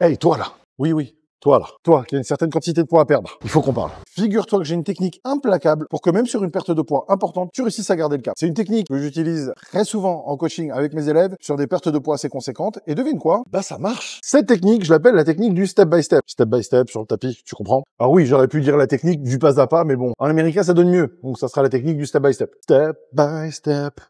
Hey, toi là Oui, oui. Toi là, toi qui a une certaine quantité de poids à perdre, il faut qu'on parle. Figure-toi que j'ai une technique implacable pour que même sur une perte de poids importante, tu réussisses à garder le cap. C'est une technique que j'utilise très souvent en coaching avec mes élèves sur des pertes de poids assez conséquentes. Et devine quoi Bah ça marche. Cette technique, je l'appelle la technique du step by step. Step by step sur le tapis, tu comprends ah oui, j'aurais pu dire la technique du pas à pas, mais bon, en américain ça donne mieux. Donc ça sera la technique du step by step. Step by step.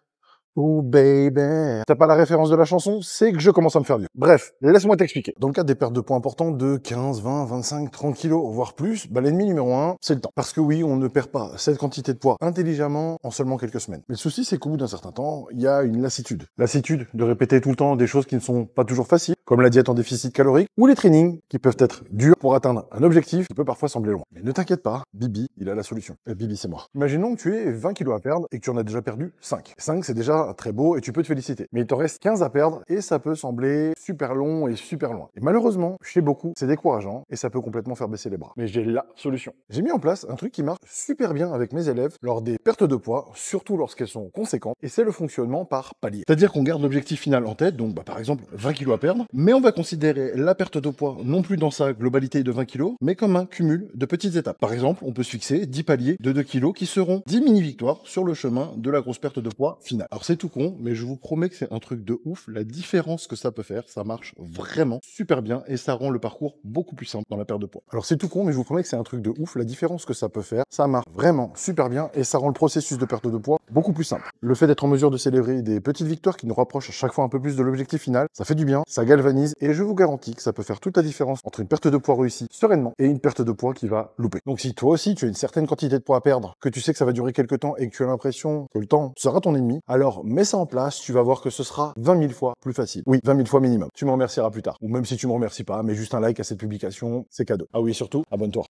Oh baby. T'as pas la référence de la chanson C'est que je commence à me faire vieux. Bref, laisse-moi t'expliquer. Dans le cas des pertes de poids importantes de 15, 20, 25, 30 kilos, voire plus, bah, l'ennemi numéro un, c'est le temps. Parce que oui, on ne perd pas cette quantité de poids intelligemment en seulement quelques semaines. Mais le souci, c'est qu'au bout d'un certain temps, il y a une lassitude. Lassitude de répéter tout le temps des choses qui ne sont pas toujours faciles, comme la diète en déficit calorique ou les trainings qui peuvent être durs pour atteindre un objectif qui peut parfois sembler loin. Mais ne t'inquiète pas, Bibi, il a la solution. Euh, Bibi, c'est moi. Imaginons que tu aies 20 kilos à perdre et que tu en as déjà perdu 5. 5, c'est déjà très beau et tu peux te féliciter. Mais il te reste 15 à perdre et ça peut sembler super long et super loin. Et malheureusement, chez beaucoup, c'est décourageant et ça peut complètement faire baisser les bras. Mais j'ai la solution. J'ai mis en place un truc qui marche super bien avec mes élèves lors des pertes de poids, surtout lorsqu'elles sont conséquentes, et c'est le fonctionnement par palier. C'est-à-dire qu'on garde l'objectif final en tête, donc bah, par exemple 20 kilos à perdre, mais on va considérer la perte de poids non plus dans sa globalité de 20 kg, mais comme un cumul de petites étapes. Par exemple, on peut se fixer 10 paliers de 2 kg qui seront 10 mini-victoires sur le chemin de la grosse perte de poids finale. Alors c'est tout con, mais je vous promets que c'est un truc de ouf, la différence que ça peut faire, ça marche vraiment super bien et ça rend le parcours beaucoup plus simple dans la perte de poids. Alors c'est tout con, mais je vous promets que c'est un truc de ouf, la différence que ça peut faire, ça marche vraiment super bien et ça rend le processus de perte de poids beaucoup plus simple. Le fait d'être en mesure de célébrer des petites victoires qui nous rapprochent à chaque fois un peu plus de l'objectif final, ça fait du bien, ça galvanise et je vous garantis que ça peut faire toute la différence entre une perte de poids réussie sereinement et une perte de poids qui va louper. Donc si toi aussi tu as une certaine quantité de poids à perdre, que tu sais que ça va durer quelques temps et que tu as l'impression que le temps sera ton ennemi, alors mets ça en place, tu vas voir que ce sera 20 000 fois plus facile. Oui, 20 000 fois minimum. Tu me remercieras plus tard. Ou même si tu me remercies pas, mets juste un like à cette publication, c'est cadeau. Ah oui, surtout, abonne-toi.